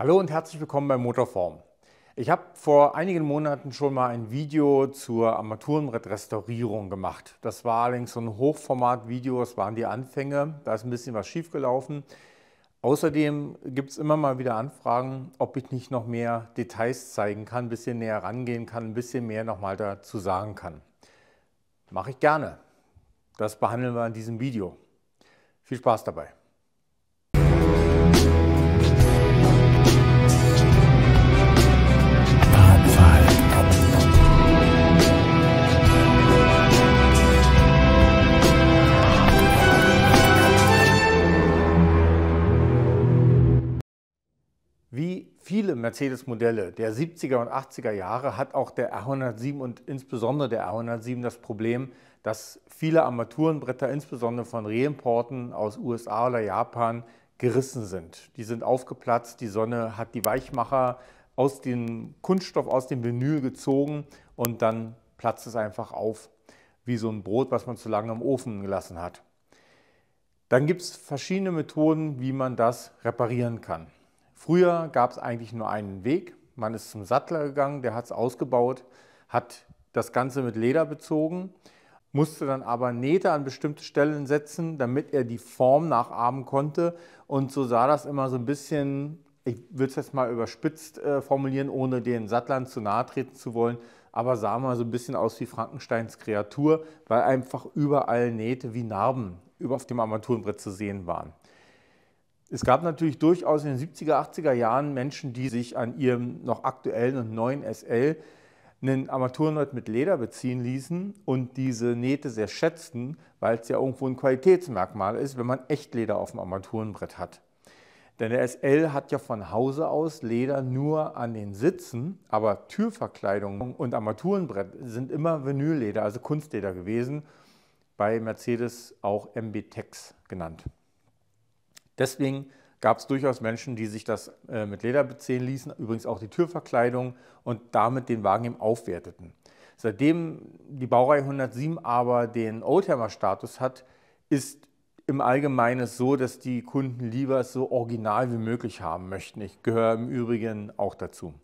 Hallo und herzlich willkommen bei Motorform. Ich habe vor einigen Monaten schon mal ein Video zur Armaturenbrettrestaurierung gemacht. Das war allerdings so ein Hochformat-Video, das waren die Anfänge, da ist ein bisschen was schiefgelaufen. Außerdem gibt es immer mal wieder Anfragen, ob ich nicht noch mehr Details zeigen kann, ein bisschen näher rangehen kann, ein bisschen mehr nochmal dazu sagen kann. Mache ich gerne. Das behandeln wir in diesem Video. Viel Spaß dabei. Wie viele Mercedes-Modelle der 70er und 80er Jahre hat auch der R107 und insbesondere der R107 das Problem, dass viele Armaturenbretter, insbesondere von Reimporten aus USA oder Japan, gerissen sind. Die sind aufgeplatzt, die Sonne hat die Weichmacher aus dem Kunststoff, aus dem Vinyl gezogen und dann platzt es einfach auf, wie so ein Brot, was man zu lange im Ofen gelassen hat. Dann gibt es verschiedene Methoden, wie man das reparieren kann. Früher gab es eigentlich nur einen Weg. Man ist zum Sattler gegangen, der hat es ausgebaut, hat das Ganze mit Leder bezogen, musste dann aber Nähte an bestimmte Stellen setzen, damit er die Form nachahmen konnte. Und so sah das immer so ein bisschen, ich würde es jetzt mal überspitzt äh, formulieren, ohne den Sattlern zu nahe treten zu wollen, aber sah mal so ein bisschen aus wie Frankensteins Kreatur, weil einfach überall Nähte wie Narben über auf dem Armaturenbrett zu sehen waren. Es gab natürlich durchaus in den 70er, 80er Jahren Menschen, die sich an ihrem noch aktuellen und neuen SL einen Armaturenrad mit Leder beziehen ließen und diese Nähte sehr schätzten, weil es ja irgendwo ein Qualitätsmerkmal ist, wenn man echt Leder auf dem Armaturenbrett hat. Denn der SL hat ja von Hause aus Leder nur an den Sitzen, aber Türverkleidung und Armaturenbrett sind immer Vinylleder, also Kunstleder gewesen, bei Mercedes auch MB-Tex genannt. Deswegen gab es durchaus Menschen, die sich das äh, mit Leder beziehen ließen, übrigens auch die Türverkleidung und damit den Wagen eben aufwerteten. Seitdem die Baureihe 107 aber den Oldtimer-Status hat, ist im Allgemeinen es so, dass die Kunden lieber es so original wie möglich haben möchten. Ich gehöre im Übrigen auch dazu.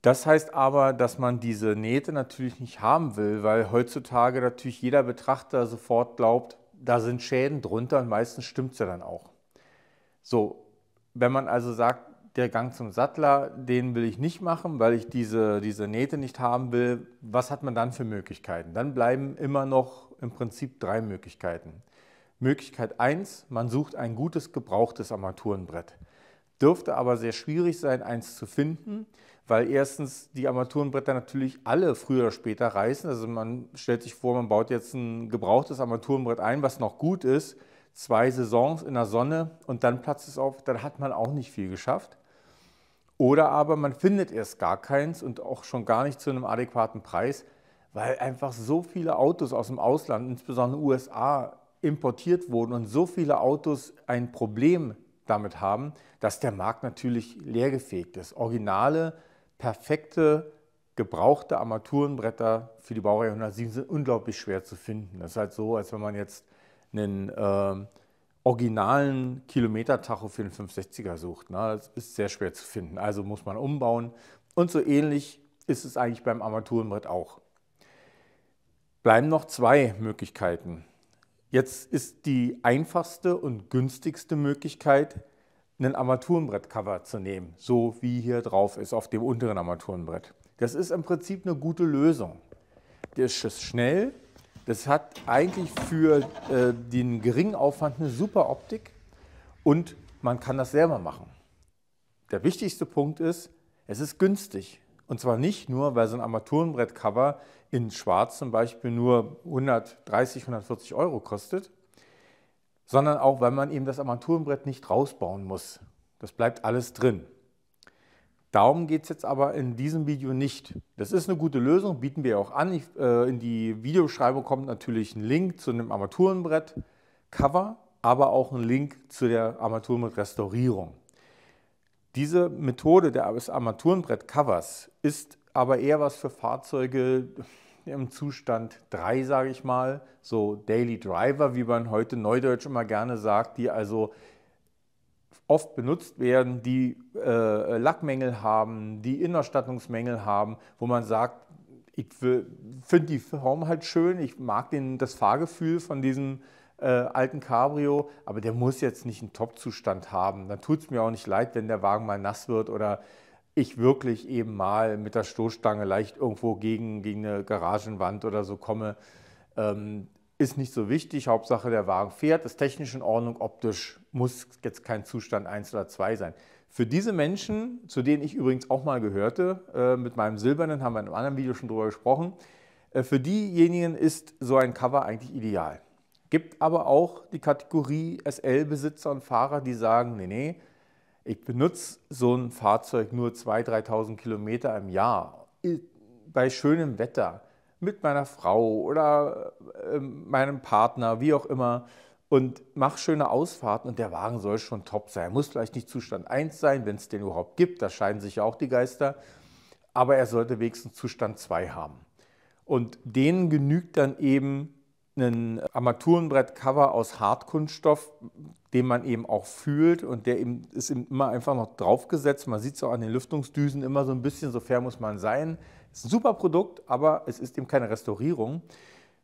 Das heißt aber, dass man diese Nähte natürlich nicht haben will, weil heutzutage natürlich jeder Betrachter sofort glaubt, da sind Schäden drunter und meistens stimmt es ja dann auch. So, wenn man also sagt, der Gang zum Sattler, den will ich nicht machen, weil ich diese, diese Nähte nicht haben will, was hat man dann für Möglichkeiten? Dann bleiben immer noch im Prinzip drei Möglichkeiten. Möglichkeit 1, man sucht ein gutes gebrauchtes Armaturenbrett. Dürfte aber sehr schwierig sein, eins zu finden weil erstens die Armaturenbretter natürlich alle früher oder später reißen. Also man stellt sich vor, man baut jetzt ein gebrauchtes Armaturenbrett ein, was noch gut ist, zwei Saisons in der Sonne und dann platzt es auf, dann hat man auch nicht viel geschafft. Oder aber man findet erst gar keins und auch schon gar nicht zu einem adäquaten Preis, weil einfach so viele Autos aus dem Ausland, insbesondere USA, importiert wurden und so viele Autos ein Problem damit haben, dass der Markt natürlich leergefegt ist. Originale perfekte gebrauchte Armaturenbretter für die Baureihe 107 sind unglaublich schwer zu finden. Das ist halt so, als wenn man jetzt einen äh, originalen Kilometertacho für den 560er sucht. Ne? Das ist sehr schwer zu finden, also muss man umbauen. Und so ähnlich ist es eigentlich beim Armaturenbrett auch. Bleiben noch zwei Möglichkeiten. Jetzt ist die einfachste und günstigste Möglichkeit, ein Armaturenbrettcover zu nehmen, so wie hier drauf ist auf dem unteren Armaturenbrett. Das ist im Prinzip eine gute Lösung. Das ist schnell, das hat eigentlich für äh, den geringen Aufwand eine super Optik und man kann das selber machen. Der wichtigste Punkt ist, es ist günstig. Und zwar nicht nur, weil so ein Armaturenbrettcover in Schwarz zum Beispiel nur 130, 140 Euro kostet, sondern auch, weil man eben das Armaturenbrett nicht rausbauen muss. Das bleibt alles drin. Darum geht es jetzt aber in diesem Video nicht. Das ist eine gute Lösung, bieten wir auch an. Ich, äh, in die Videobeschreibung kommt natürlich ein Link zu einem Armaturenbrett-Cover, aber auch ein Link zu der Armaturenbrett-Restaurierung. Diese Methode des Armaturenbrett-Covers ist aber eher was für Fahrzeuge, im Zustand 3, sage ich mal, so Daily Driver, wie man heute neudeutsch immer gerne sagt, die also oft benutzt werden, die äh, Lackmängel haben, die Innerstattungsmängel haben, wo man sagt, ich finde die Form halt schön, ich mag den, das Fahrgefühl von diesem äh, alten Cabrio, aber der muss jetzt nicht einen Top-Zustand haben. Dann tut es mir auch nicht leid, wenn der Wagen mal nass wird oder ich wirklich eben mal mit der Stoßstange leicht irgendwo gegen, gegen eine Garagenwand oder so komme, ähm, ist nicht so wichtig. Hauptsache, der Wagen fährt, ist technisch in Ordnung, optisch muss jetzt kein Zustand 1 oder 2 sein. Für diese Menschen, zu denen ich übrigens auch mal gehörte, äh, mit meinem Silbernen haben wir in einem anderen Video schon drüber gesprochen, äh, für diejenigen ist so ein Cover eigentlich ideal. Gibt aber auch die Kategorie SL-Besitzer und Fahrer, die sagen, nee, nee, ich benutze so ein Fahrzeug nur 2.000, 3.000 Kilometer im Jahr bei schönem Wetter mit meiner Frau oder äh, ähm, meinem Partner, wie auch immer, und mach schöne Ausfahrten und der Wagen soll schon top sein. Er Muss vielleicht nicht Zustand 1 sein, wenn es den überhaupt gibt, da scheiden sich ja auch die Geister, aber er sollte wenigstens Zustand 2 haben. Und denen genügt dann eben ein Armaturenbrettcover aus Hartkunststoff, den man eben auch fühlt und der eben ist eben immer einfach noch draufgesetzt. Man sieht es auch an den Lüftungsdüsen immer so ein bisschen, so fair muss man sein. Ist ein super Produkt, aber es ist eben keine Restaurierung.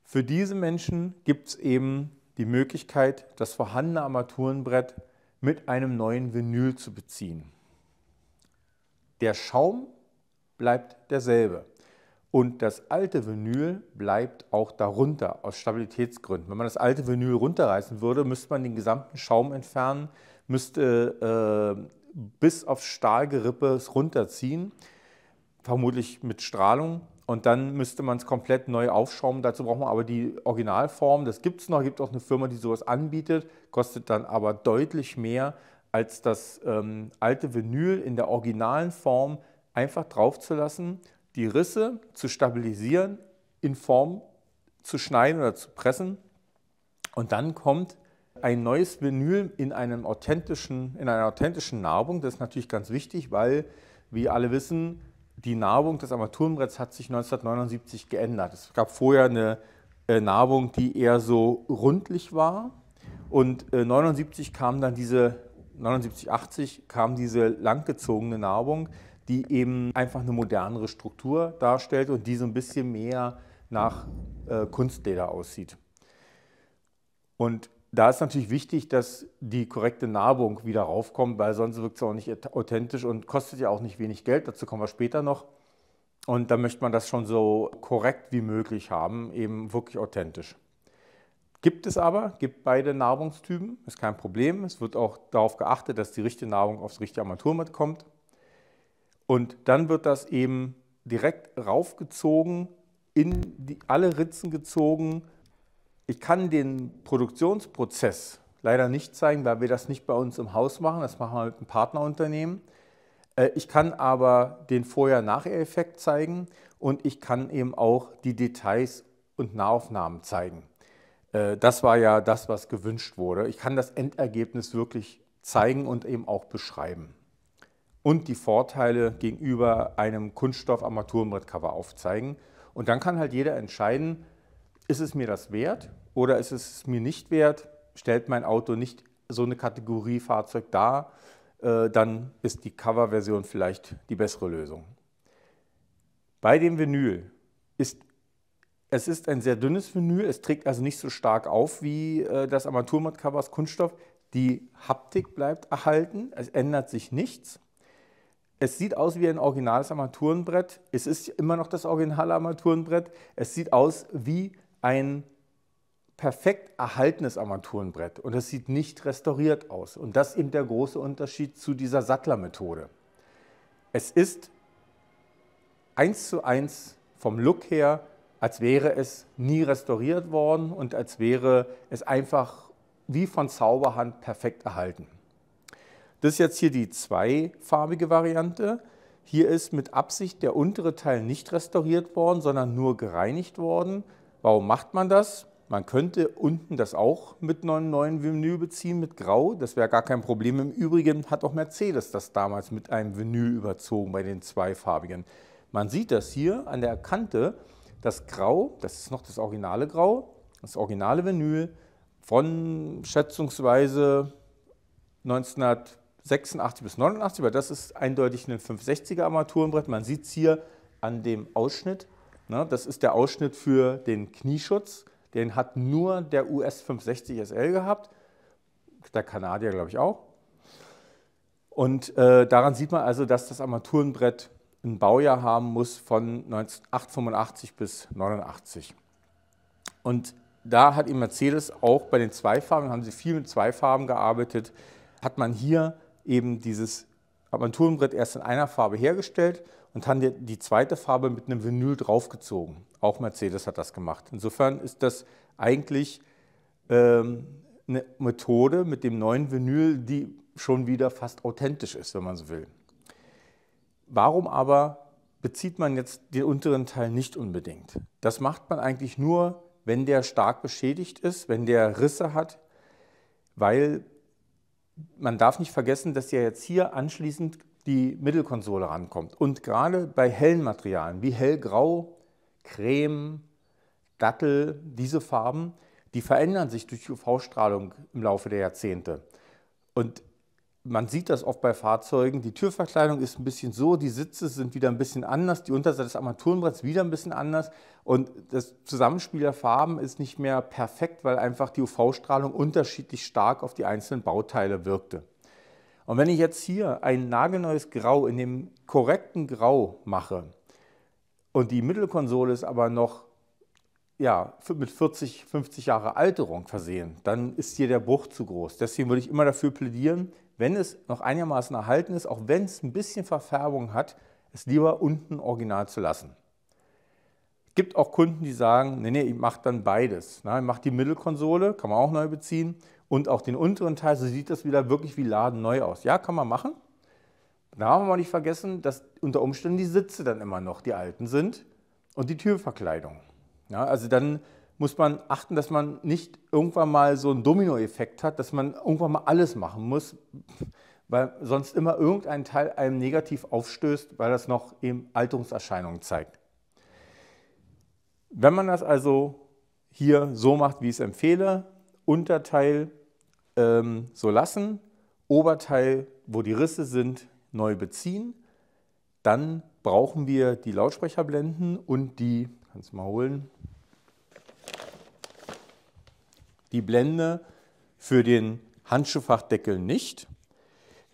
Für diese Menschen gibt es eben die Möglichkeit, das vorhandene Armaturenbrett mit einem neuen Vinyl zu beziehen. Der Schaum bleibt derselbe. Und das alte Vinyl bleibt auch darunter, aus Stabilitätsgründen. Wenn man das alte Vinyl runterreißen würde, müsste man den gesamten Schaum entfernen, müsste äh, bis auf Stahlgerippe es runterziehen, vermutlich mit Strahlung. Und dann müsste man es komplett neu aufschrauben. Dazu braucht man aber die Originalform. Das gibt es noch, Es gibt auch eine Firma, die sowas anbietet, kostet dann aber deutlich mehr als das ähm, alte Vinyl in der originalen Form einfach draufzulassen die Risse zu stabilisieren, in Form zu schneiden oder zu pressen. Und dann kommt ein neues Vinyl in, einem authentischen, in einer authentischen Narbung. Das ist natürlich ganz wichtig, weil, wie alle wissen, die Narbung des Armaturenbretts hat sich 1979 geändert. Es gab vorher eine äh, Narbung, die eher so rundlich war. Und 1979 äh, kam dann diese, 79, 80 kam diese langgezogene Narbung, die eben einfach eine modernere Struktur darstellt und die so ein bisschen mehr nach äh, Kunstleder aussieht. Und da ist natürlich wichtig, dass die korrekte Narbung wieder raufkommt, weil sonst wirkt es auch nicht authentisch und kostet ja auch nicht wenig Geld. Dazu kommen wir später noch. Und da möchte man das schon so korrekt wie möglich haben, eben wirklich authentisch. Gibt es aber, gibt beide Nahrungstypen, ist kein Problem. Es wird auch darauf geachtet, dass die richtige Nahrung aufs richtige Armaturenmatt kommt. Und dann wird das eben direkt raufgezogen, in die, alle Ritzen gezogen. Ich kann den Produktionsprozess leider nicht zeigen, weil wir das nicht bei uns im Haus machen. Das machen wir mit einem Partnerunternehmen. Äh, ich kann aber den Vorher-Nachher-Effekt zeigen und ich kann eben auch die Details und Nahaufnahmen zeigen. Äh, das war ja das, was gewünscht wurde. Ich kann das Endergebnis wirklich zeigen und eben auch beschreiben und die Vorteile gegenüber einem Kunststoff-Armaturenbrettcover aufzeigen. Und dann kann halt jeder entscheiden, ist es mir das wert oder ist es mir nicht wert? Stellt mein Auto nicht so eine Kategorie Fahrzeug dar, äh, dann ist die Coverversion vielleicht die bessere Lösung. Bei dem Vinyl ist es ist ein sehr dünnes Vinyl, es trägt also nicht so stark auf wie äh, das Armaturenbrettcover aus Kunststoff. Die Haptik bleibt erhalten, es ändert sich nichts. Es sieht aus wie ein originales Armaturenbrett. Es ist immer noch das originale Armaturenbrett. Es sieht aus wie ein perfekt erhaltenes Armaturenbrett und es sieht nicht restauriert aus. Und das ist eben der große Unterschied zu dieser Sattler-Methode. Es ist eins zu eins vom Look her, als wäre es nie restauriert worden und als wäre es einfach wie von Zauberhand perfekt erhalten. Das ist jetzt hier die zweifarbige Variante. Hier ist mit Absicht der untere Teil nicht restauriert worden, sondern nur gereinigt worden. Warum macht man das? Man könnte unten das auch mit einem neuen Vinyl beziehen, mit Grau. Das wäre gar kein Problem. Im Übrigen hat auch Mercedes das damals mit einem Vinyl überzogen bei den zweifarbigen. Man sieht das hier an der Kante, das Grau, das ist noch das originale Grau, das originale Vinyl von schätzungsweise 1900 86 bis 89, weil das ist eindeutig ein 560er Armaturenbrett. Man sieht es hier an dem Ausschnitt. Ne? Das ist der Ausschnitt für den Knieschutz. Den hat nur der US 560 SL gehabt. Der Kanadier, glaube ich, auch. Und äh, daran sieht man also, dass das Armaturenbrett ein Baujahr haben muss von 1885 bis 89. Und da hat eben Mercedes auch bei den Zweifarben, haben sie viel mit Zweifarben gearbeitet, hat man hier eben dieses Armaturenbrett erst in einer Farbe hergestellt und haben die, zweite Farbe mit einem Vinyl draufgezogen. Auch Mercedes hat das gemacht. Insofern ist das eigentlich ähm, eine Methode mit dem neuen Vinyl, die schon wieder fast authentisch ist, wenn man so will. Warum aber bezieht man jetzt den unteren Teil nicht unbedingt? Das macht man eigentlich nur, wenn der stark beschädigt ist, wenn der Risse hat, weil man darf nicht vergessen, dass ja jetzt hier anschließend die Mittelkonsole rankommt. Und gerade bei hellen Materialien wie hellgrau, Creme, Dattel, diese Farben, die verändern sich durch UV-Strahlung im Laufe der Jahrzehnte. Und man sieht das oft bei Fahrzeugen, die Türverkleidung ist ein bisschen so, die Sitze sind wieder ein bisschen anders, die Unterseite des Armaturenbretts wieder ein bisschen anders und das Zusammenspiel der Farben ist nicht mehr perfekt, weil einfach die UV-Strahlung unterschiedlich stark auf die einzelnen Bauteile wirkte. Und wenn ich jetzt hier ein nagelneues Grau in dem korrekten Grau mache und die Mittelkonsole ist aber noch ja, mit 40, 50 Jahre Alterung versehen, dann ist hier der Bruch zu groß. Deswegen würde ich immer dafür plädieren, wenn es noch einigermaßen erhalten ist, auch wenn es ein bisschen Verfärbung hat, es lieber unten original zu lassen. Es gibt auch Kunden, die sagen, nee, nee, ich mache dann beides. Na, ich mache die Mittelkonsole, kann man auch neu beziehen, und auch den unteren Teil, so sieht das wieder wirklich wie Laden neu aus. Ja, kann man machen. Da haben wir nicht vergessen, dass unter Umständen die Sitze dann immer noch die alten sind und die Türverkleidung. Ja, also dann muss man achten, dass man nicht irgendwann mal so einen Dominoeffekt hat, dass man irgendwann mal alles machen muss, weil sonst immer irgendein Teil einem negativ aufstößt, weil das noch eben Alterungserscheinungen zeigt. Wenn man das also hier so macht, wie ich es empfehle, Unterteil ähm, so lassen, Oberteil, wo die Risse sind, neu beziehen, dann brauchen wir die Lautsprecherblenden und die, kannst du mal holen, die Blende für den Handschuhfachdeckel nicht.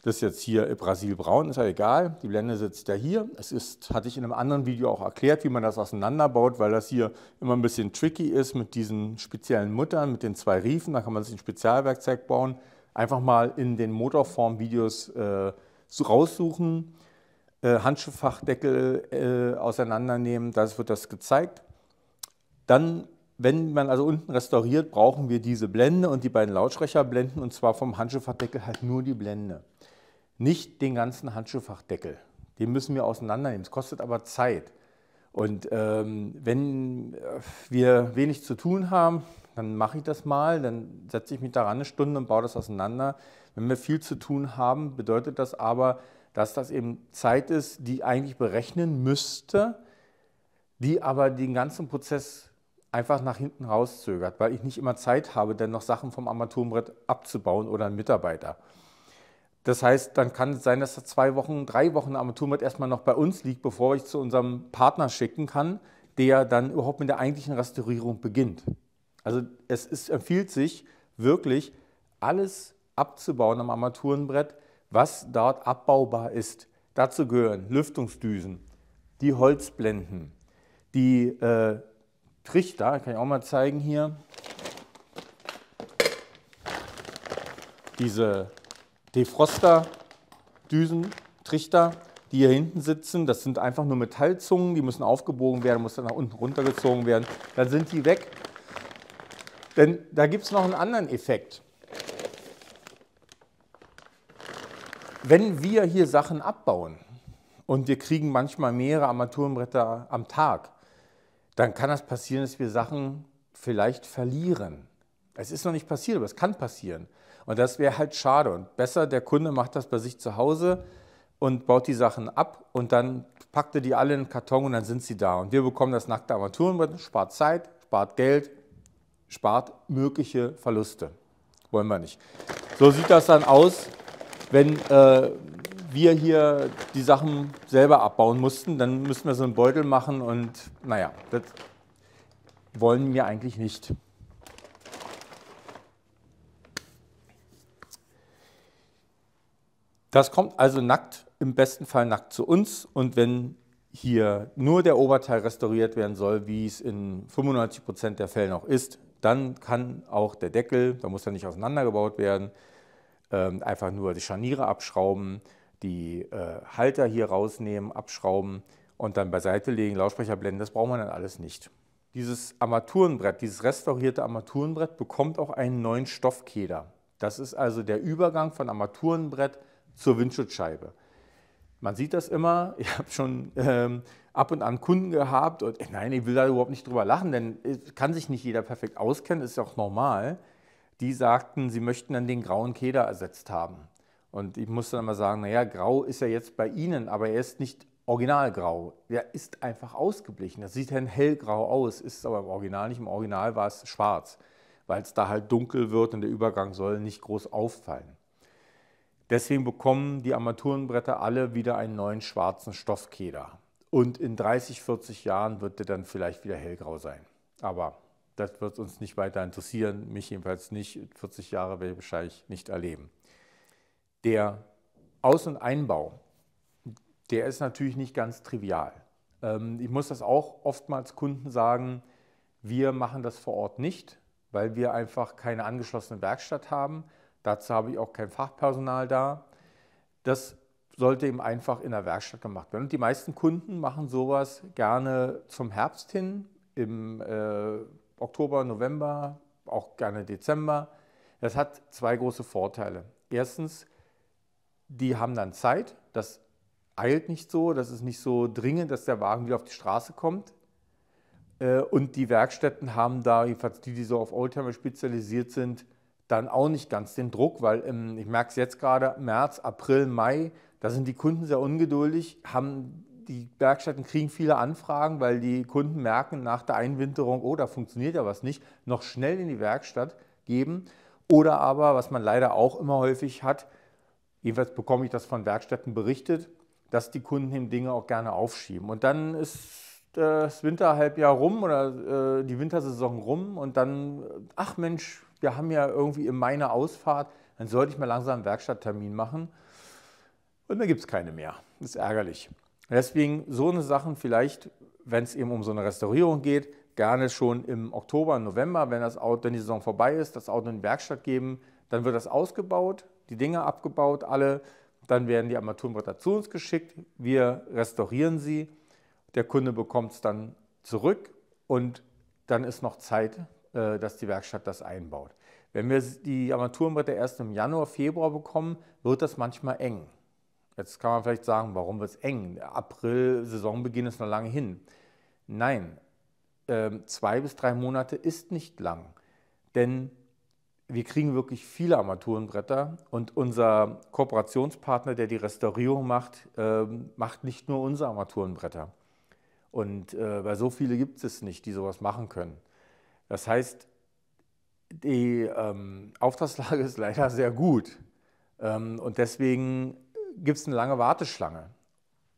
Das ist jetzt hier Brasilbraun, ist ja egal. Die Blende sitzt ja hier. Es ist, hatte ich in einem anderen Video auch erklärt, wie man das auseinanderbaut, weil das hier immer ein bisschen tricky ist mit diesen speziellen Muttern, mit den zwei Riefen. Da kann man sich ein Spezialwerkzeug bauen. Einfach mal in den Motorform-Videos äh, raussuchen, äh, Handschuhfachdeckel äh, auseinandernehmen, Da wird das gezeigt. Dann wenn man also unten restauriert, brauchen wir diese Blende und die beiden Lautsprecherblenden und zwar vom Handschuhfachdeckel halt nur die Blende. Nicht den ganzen Handschuhfachdeckel. Den müssen wir auseinandernehmen. Es kostet aber Zeit. Und ähm, wenn wir wenig zu tun haben, dann mache ich das mal, dann setze ich mich daran eine Stunde und baue das auseinander. Wenn wir viel zu tun haben, bedeutet das aber, dass das eben Zeit ist, die eigentlich berechnen müsste, die aber den ganzen Prozess einfach nach hinten rauszögert, weil ich nicht immer Zeit habe, dann noch Sachen vom Armaturenbrett abzubauen oder einen Mitarbeiter. Das heißt, dann kann es sein, dass das zwei Wochen, drei Wochen Armaturenbrett erstmal noch bei uns liegt, bevor ich zu unserem Partner schicken kann, der dann überhaupt mit der eigentlichen Restaurierung beginnt. Also es ist, empfiehlt sich wirklich, alles abzubauen am Armaturenbrett, was dort abbaubar ist. Dazu gehören Lüftungsdüsen, die Holzblenden, die äh, Trichter, kann ich auch mal zeigen hier. Diese Defroster-Düsen, Trichter, die hier hinten sitzen, das sind einfach nur Metallzungen, die müssen aufgebogen werden, muss dann nach unten runtergezogen werden, dann sind die weg. Denn da gibt es noch einen anderen Effekt. Wenn wir hier Sachen abbauen und wir kriegen manchmal mehrere Armaturenbretter am Tag, dann kann das passieren, dass wir Sachen vielleicht verlieren. Es ist noch nicht passiert, aber es kann passieren. Und das wäre halt schade. Und besser, der Kunde macht das bei sich zu Hause und baut die Sachen ab und dann packt er die alle in den Karton und dann sind sie da. Und wir bekommen das nackte Armaturenbrett, spart Zeit, spart Geld, spart mögliche Verluste. Wollen wir nicht. So sieht das dann aus, wenn äh, wir hier die Sachen selber abbauen mussten, dann müssten wir so einen Beutel machen und naja, das wollen wir eigentlich nicht. Das kommt also nackt, im besten Fall nackt zu uns und wenn hier nur der Oberteil restauriert werden soll, wie es in 95% Prozent der Fälle noch ist, dann kann auch der Deckel, da muss er nicht auseinandergebaut werden, ähm, einfach nur die Scharniere abschrauben die äh, Halter hier rausnehmen, abschrauben und dann beiseite legen, Lautsprecher blenden, das braucht man dann alles nicht. Dieses Armaturenbrett, dieses restaurierte Armaturenbrett bekommt auch einen neuen Stoffkeder. Das ist also der Übergang von Armaturenbrett zur Windschutzscheibe. Man sieht das immer, ich habe schon ähm, ab und an Kunden gehabt und ey, äh, nein, ich will da überhaupt nicht drüber lachen, denn es kann sich nicht jeder perfekt auskennen, ist ja auch normal. Die sagten, sie möchten dann den grauen Keder ersetzt haben. Und ich musste dann mal sagen, naja, grau ist ja jetzt bei Ihnen, aber er ist nicht originalgrau. Er ist einfach ausgeblichen. Das sieht dann hellgrau aus, ist aber im Original nicht. Im Original war es schwarz, weil es da halt dunkel wird und der Übergang soll nicht groß auffallen. Deswegen bekommen die Armaturenbretter alle wieder einen neuen schwarzen Stoffkeder. Und in 30, 40 Jahren wird der dann vielleicht wieder hellgrau sein. Aber das wird uns nicht weiter interessieren, mich jedenfalls nicht. 40 Jahre werde ich wahrscheinlich nicht erleben. Der Aus- und Einbau, der ist natürlich nicht ganz trivial. Ähm, ich muss das auch oftmals Kunden sagen, wir machen das vor Ort nicht, weil wir einfach keine angeschlossene Werkstatt haben. Dazu habe ich auch kein Fachpersonal da. Das sollte eben einfach in der Werkstatt gemacht werden. Und die meisten Kunden machen sowas gerne zum Herbst hin, im äh, Oktober, November, auch gerne Dezember. Das hat zwei große Vorteile. Erstens, die haben dann Zeit, das eilt nicht so, das ist nicht so dringend, dass der Wagen wieder auf die Straße kommt. Äh, und die Werkstätten haben da, jedenfalls die, die so auf Oldtimer spezialisiert sind, dann auch nicht ganz den Druck, weil ähm, ich merke es jetzt gerade, März, April, Mai, da sind die Kunden sehr ungeduldig, haben die Werkstätten kriegen viele Anfragen, weil die Kunden merken nach der Einwinterung, oh, da funktioniert ja was nicht, noch schnell in die Werkstatt geben. Oder aber, was man leider auch immer häufig hat, Jedenfalls bekomme ich das von Werkstätten berichtet, dass die Kunden eben Dinge auch gerne aufschieben. Und dann ist das Winterhalbjahr rum oder äh, die Wintersaison rum und dann, äh, ach Mensch, wir haben ja irgendwie in eine Ausfahrt, dann sollte ich mal langsam einen Werkstatttermin machen. Und dann gibt es keine mehr. Das ist ärgerlich. Deswegen so eine Sachen vielleicht, wenn es eben um so eine Restaurierung geht, gerne schon im Oktober, November, wenn, das Auto, wenn die Saison vorbei ist, das Auto in die Werkstatt geben, dann wird das ausgebaut, die Dinge abgebaut, alle. Dann werden die Armaturenbretter zu uns geschickt, wir restaurieren sie, der Kunde bekommt es dann zurück und dann ist noch Zeit, äh, dass die Werkstatt das einbaut. Wenn wir die Armaturenbretter erst im Januar, Februar bekommen, wird das manchmal eng. Jetzt kann man vielleicht sagen, warum wird es eng? April, Saisonbeginn ist noch lange hin. Nein, ähm, zwei bis drei Monate ist nicht lang, denn wir kriegen wirklich viele Armaturenbretter und unser Kooperationspartner, der die Restaurierung macht, äh, macht nicht nur unsere Armaturenbretter. Und äh, weil so viele gibt es nicht, die sowas machen können. Das heißt, die ähm, Auftragslage ist leider sehr gut. Ähm, und deswegen gibt es eine lange Warteschlange.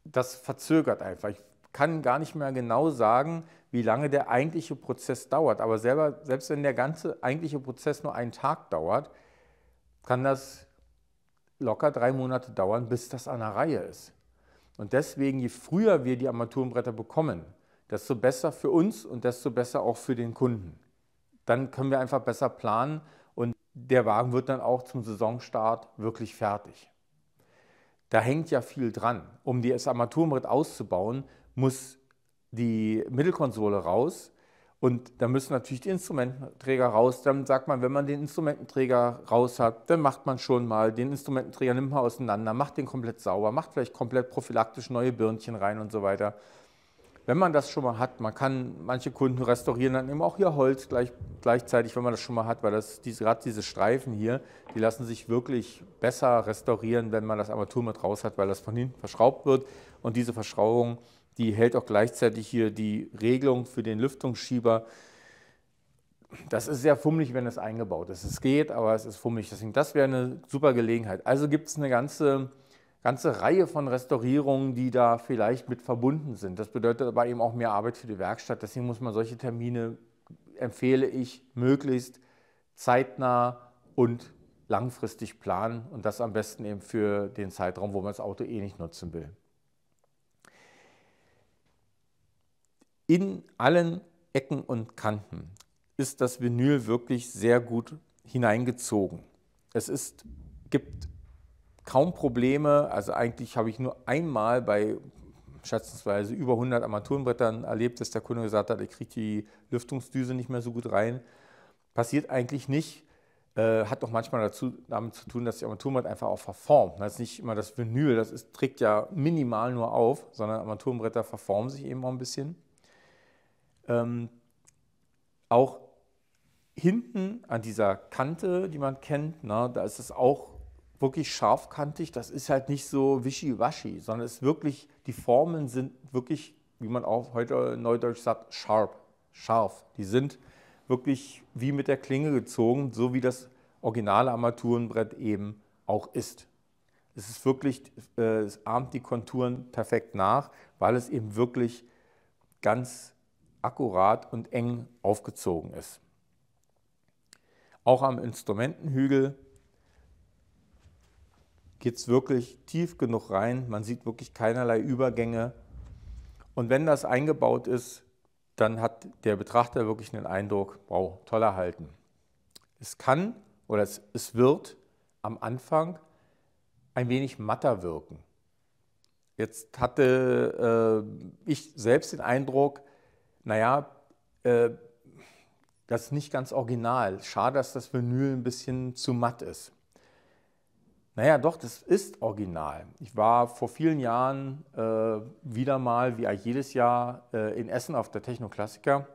Das verzögert einfach. Ich kann gar nicht mehr genau sagen, wie lange der eigentliche Prozess dauert. Aber selber, selbst wenn der ganze eigentliche Prozess nur einen Tag dauert, kann das locker drei Monate dauern, bis das an der Reihe ist. Und deswegen, je früher wir die Armaturenbretter bekommen, desto besser für uns und desto besser auch für den Kunden. Dann können wir einfach besser planen und der Wagen wird dann auch zum Saisonstart wirklich fertig. Da hängt ja viel dran. Um das Armaturenbrett auszubauen, muss die Mittelkonsole raus und da müssen natürlich die Instrumententräger raus. Dann sagt man, wenn man den Instrumententräger raus hat, dann macht man schon mal den Instrumententräger, nimmt man auseinander, macht den komplett sauber, macht vielleicht komplett prophylaktisch neue Birnchen rein und so weiter. Wenn man das schon mal hat, man kann manche Kunden restaurieren, dann nehmen auch hier Holz gleich, gleichzeitig, wenn man das schon mal hat, weil das, diese, gerade diese Streifen hier, die lassen sich wirklich besser restaurieren, wenn man das Armatur mit raus hat, weil das von hinten verschraubt wird und diese Verschraubung die hält auch gleichzeitig hier die Regelung für den Lüftungsschieber. Das ist sehr fummelig, wenn es eingebaut ist. Es geht, aber es ist fummelig. Deswegen, das wäre eine super Gelegenheit. Also gibt es eine ganze, ganze Reihe von Restaurierungen, die da vielleicht mit verbunden sind. Das bedeutet aber eben auch mehr Arbeit für die Werkstatt. Deswegen muss man solche Termine, empfehle ich, möglichst zeitnah und langfristig planen und das am besten eben für den Zeitraum, wo man das Auto eh nicht nutzen will. in allen Ecken und Kanten ist das Vinyl wirklich sehr gut hineingezogen. Es ist, gibt kaum Probleme, also eigentlich habe ich nur einmal bei schätzungsweise über 100 Armaturenbrettern erlebt, dass der Kunde gesagt hat, ich kriege die Lüftungsdüse nicht mehr so gut rein. Passiert eigentlich nicht. Äh, hat auch manchmal dazu, damit zu tun, dass die Armaturenbrett einfach auch verformt. Das ist nicht immer das Vinyl, das ist, trägt ja minimal nur auf, sondern Armaturenbretter verformen sich eben auch ein bisschen ähm, auch hinten an dieser Kante, die man kennt, ne, da ist es auch wirklich scharfkantig. Das ist halt nicht so wischiwaschi, sondern es ist wirklich, die Formen sind wirklich, wie man auch heute neudeutsch sagt, sharp, scharf. Die sind wirklich wie mit der Klinge gezogen, so wie das originale Armaturenbrett eben auch ist. Es ist wirklich, äh, es ahmt die Konturen perfekt nach, weil es eben wirklich ganz akkurat und eng aufgezogen ist. Auch am Instrumentenhügel geht es wirklich tief genug rein. Man sieht wirklich keinerlei Übergänge. Und wenn das eingebaut ist, dann hat der Betrachter wirklich den Eindruck, wow, toll erhalten. Es kann oder es, es wird am Anfang ein wenig matter wirken. Jetzt hatte äh, ich selbst den Eindruck, naja, äh, das ist nicht ganz original. Schade, dass das Vinyl ein bisschen zu matt ist. Naja, doch, das ist original. Ich war vor vielen Jahren äh, wieder mal, wie jedes Jahr, äh, in Essen auf der Techno-Klassiker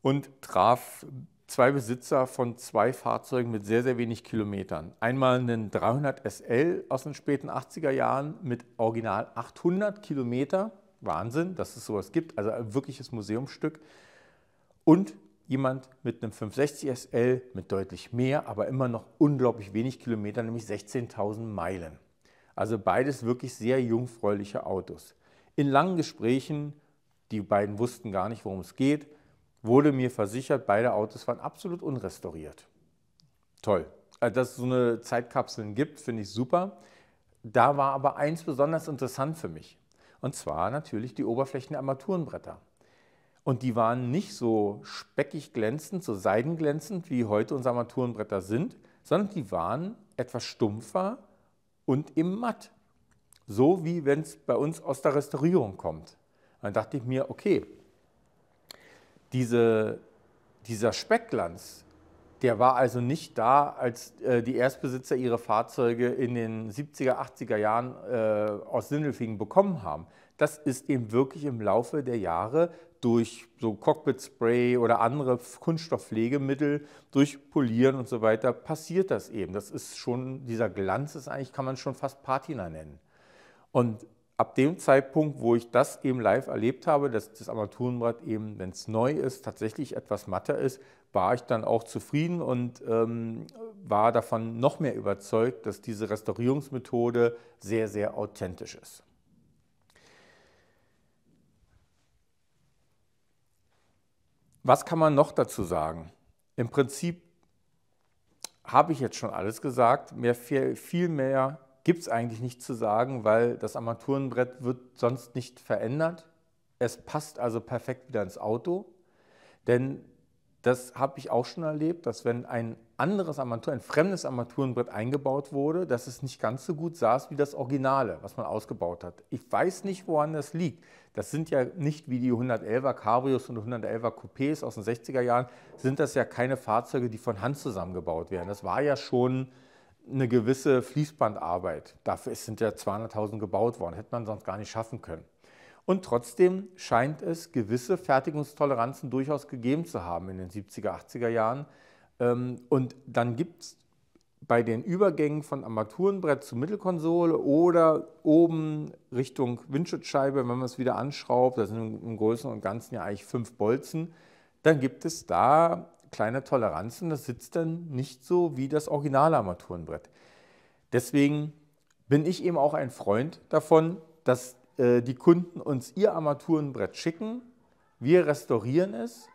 und traf zwei Besitzer von zwei Fahrzeugen mit sehr, sehr wenig Kilometern. Einmal einen 300 SL aus den späten 80er Jahren mit original 800 Kilometer Wahnsinn, dass es sowas gibt, also ein wirkliches Museumsstück. Und jemand mit einem 560 SL mit deutlich mehr, aber immer noch unglaublich wenig Kilometer, nämlich 16.000 Meilen. Also beides wirklich sehr jungfräuliche Autos. In langen Gesprächen, die beiden wussten gar nicht, worum es geht, wurde mir versichert, beide Autos waren absolut unrestauriert. Toll. Also, dass es so eine Zeitkapseln gibt, finde ich super. Da war aber eins besonders interessant für mich. Und zwar natürlich die Oberflächenarmaturenbretter. Und die waren nicht so speckig glänzend, so seidenglänzend, wie heute unsere Armaturenbretter sind, sondern die waren etwas stumpfer und im Matt. So wie wenn es bei uns aus der Restaurierung kommt. Dann dachte ich mir, okay, diese, dieser Speckglanz der war also nicht da, als äh, die Erstbesitzer ihre Fahrzeuge in den 70er, 80er Jahren äh, aus Sindelfingen bekommen haben. Das ist eben wirklich im Laufe der Jahre durch so Cockpit-Spray oder andere Kunststoffpflegemittel, durch Polieren und so weiter, passiert das eben. Das ist schon, dieser Glanz ist eigentlich, kann man schon fast Patina nennen. Und ab dem Zeitpunkt, wo ich das eben live erlebt habe, dass das Armaturenbrett eben, wenn es neu ist, tatsächlich etwas matter ist, war ich dann auch zufrieden und ähm, war davon noch mehr überzeugt, dass diese Restaurierungsmethode sehr, sehr authentisch ist. Was kann man noch dazu sagen? Im Prinzip habe ich jetzt schon alles gesagt. Mir fiel viel mehr gibt es eigentlich nicht zu sagen, weil das Armaturenbrett wird sonst nicht verändert. Es passt also perfekt wieder ins Auto, denn das habe ich auch schon erlebt, dass wenn ein anderes Armatur, ein fremdes Armaturenbrett eingebaut wurde, dass es nicht ganz so gut saß wie das Originale, was man ausgebaut hat. Ich weiß nicht, woran das liegt. Das sind ja nicht wie die 111er Cabrios und 111er Coupés aus den 60er Jahren, sind das ja keine Fahrzeuge, die von Hand zusammengebaut werden. Das war ja schon eine gewisse Fließbandarbeit. Dafür sind ja 200.000 gebaut worden, hätte man sonst gar nicht schaffen können. Und trotzdem scheint es gewisse Fertigungstoleranzen durchaus gegeben zu haben in den 70er, 80er Jahren. Ähm, und dann gibt es bei den Übergängen von Armaturenbrett zu Mittelkonsole oder oben Richtung Windschutzscheibe, wenn man es wieder anschraubt, da sind im Großen und Ganzen ja eigentlich fünf Bolzen, dann gibt es da kleine Toleranzen, das sitzt dann nicht so wie das originale Armaturenbrett. Deswegen bin ich eben auch ein Freund davon, dass äh, die Kunden uns ihr Armaturenbrett schicken, wir restaurieren es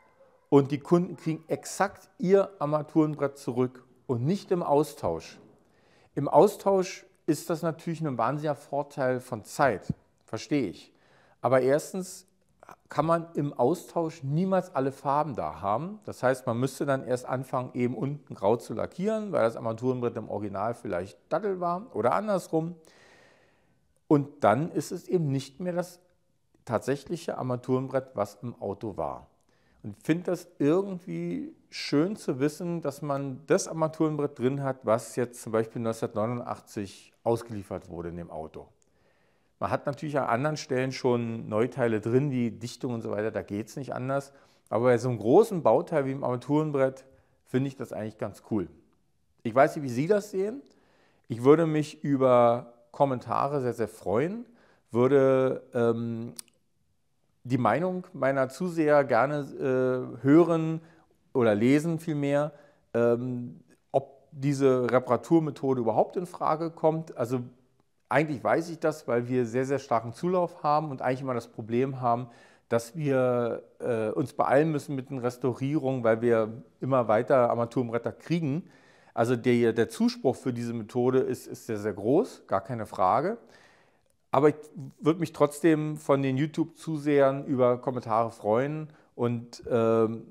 und die Kunden kriegen exakt ihr Armaturenbrett zurück und nicht im Austausch. Im Austausch ist das natürlich ein wahnsinniger Vorteil von Zeit, verstehe ich. Aber erstens kann man im Austausch niemals alle Farben da haben. Das heißt, man müsste dann erst anfangen, eben unten grau zu lackieren, weil das Armaturenbrett im Original vielleicht dattel war oder andersrum. Und dann ist es eben nicht mehr das tatsächliche Armaturenbrett, was im Auto war. Und ich finde das irgendwie schön zu wissen, dass man das Armaturenbrett drin hat, was jetzt zum Beispiel 1989 ausgeliefert wurde in dem Auto. Man hat natürlich an anderen Stellen schon Neuteile drin, wie Dichtung und so weiter, da geht es nicht anders. Aber bei so einem großen Bauteil wie im Armaturenbrett finde ich das eigentlich ganz cool. Ich weiß nicht, wie Sie das sehen. Ich würde mich über Kommentare sehr, sehr freuen, würde ähm, die Meinung meiner Zuseher gerne äh, hören oder lesen vielmehr, ähm, ob diese Reparaturmethode überhaupt in Frage kommt. Also eigentlich weiß ich das, weil wir sehr, sehr starken Zulauf haben und eigentlich immer das Problem haben, dass wir äh, uns beeilen müssen mit den Restaurierungen, weil wir immer weiter Armaturenbretter kriegen. Also der, der Zuspruch für diese Methode ist, ist sehr, sehr groß, gar keine Frage. Aber ich würde mich trotzdem von den YouTube-Zusehern über Kommentare freuen und ähm,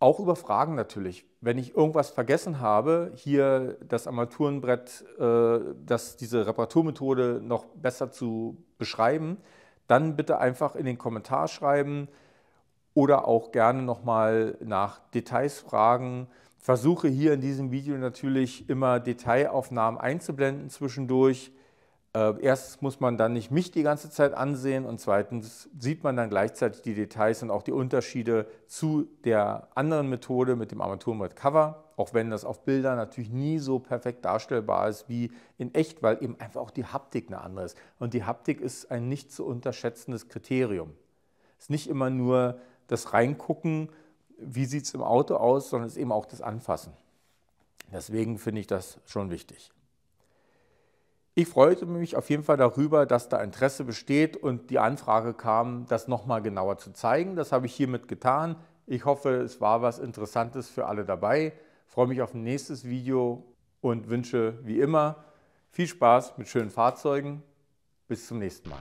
auch über Fragen natürlich. Wenn ich irgendwas vergessen habe, hier das Armaturenbrett, äh, das, diese Reparaturmethode noch besser zu beschreiben, dann bitte einfach in den Kommentar schreiben oder auch gerne nochmal nach Details fragen. Ich versuche hier in diesem Video natürlich immer Detailaufnahmen einzublenden zwischendurch. Äh, erstens muss man dann nicht mich die ganze Zeit ansehen und zweitens sieht man dann gleichzeitig die Details und auch die Unterschiede zu der anderen Methode mit dem Armaturenbrett Cover, auch wenn das auf Bildern natürlich nie so perfekt darstellbar ist wie in echt, weil eben einfach auch die Haptik eine andere ist. Und die Haptik ist ein nicht zu unterschätzendes Kriterium. Es ist nicht immer nur das Reingucken, wie sieht es im Auto aus, sondern es ist eben auch das Anfassen. Deswegen finde ich das schon wichtig. Ich freute mich auf jeden Fall darüber, dass da Interesse besteht und die Anfrage kam, das nochmal genauer zu zeigen. Das habe ich hiermit getan. Ich hoffe, es war was Interessantes für alle dabei. Ich freue mich auf ein nächstes Video und wünsche wie immer viel Spaß mit schönen Fahrzeugen. Bis zum nächsten Mal.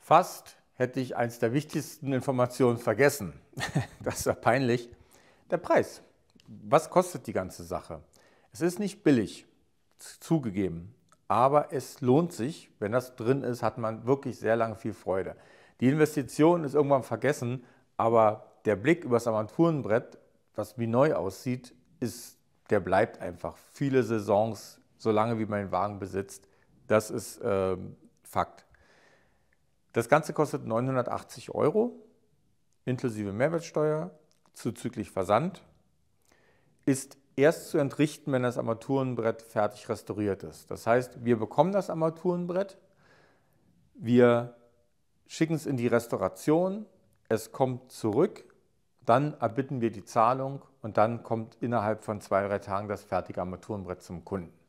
Fast hätte ich eins der wichtigsten Informationen vergessen. das ist ja peinlich. Der Preis. Was kostet die ganze Sache? Es ist nicht billig zugegeben. Aber es lohnt sich, wenn das drin ist, hat man wirklich sehr lange viel Freude. Die Investition ist irgendwann vergessen, aber der Blick übers Armaturenbrett, was wie neu aussieht, ist, der bleibt einfach viele Saisons, so lange wie man den Wagen besitzt. Das ist äh, Fakt. Das Ganze kostet 980 Euro, inklusive Mehrwertsteuer, zuzüglich Versand, ist erst zu entrichten, wenn das Armaturenbrett fertig restauriert ist. Das heißt, wir bekommen das Armaturenbrett, wir schicken es in die Restauration, es kommt zurück, dann erbitten wir die Zahlung und dann kommt innerhalb von zwei, drei Tagen das fertige Armaturenbrett zum Kunden.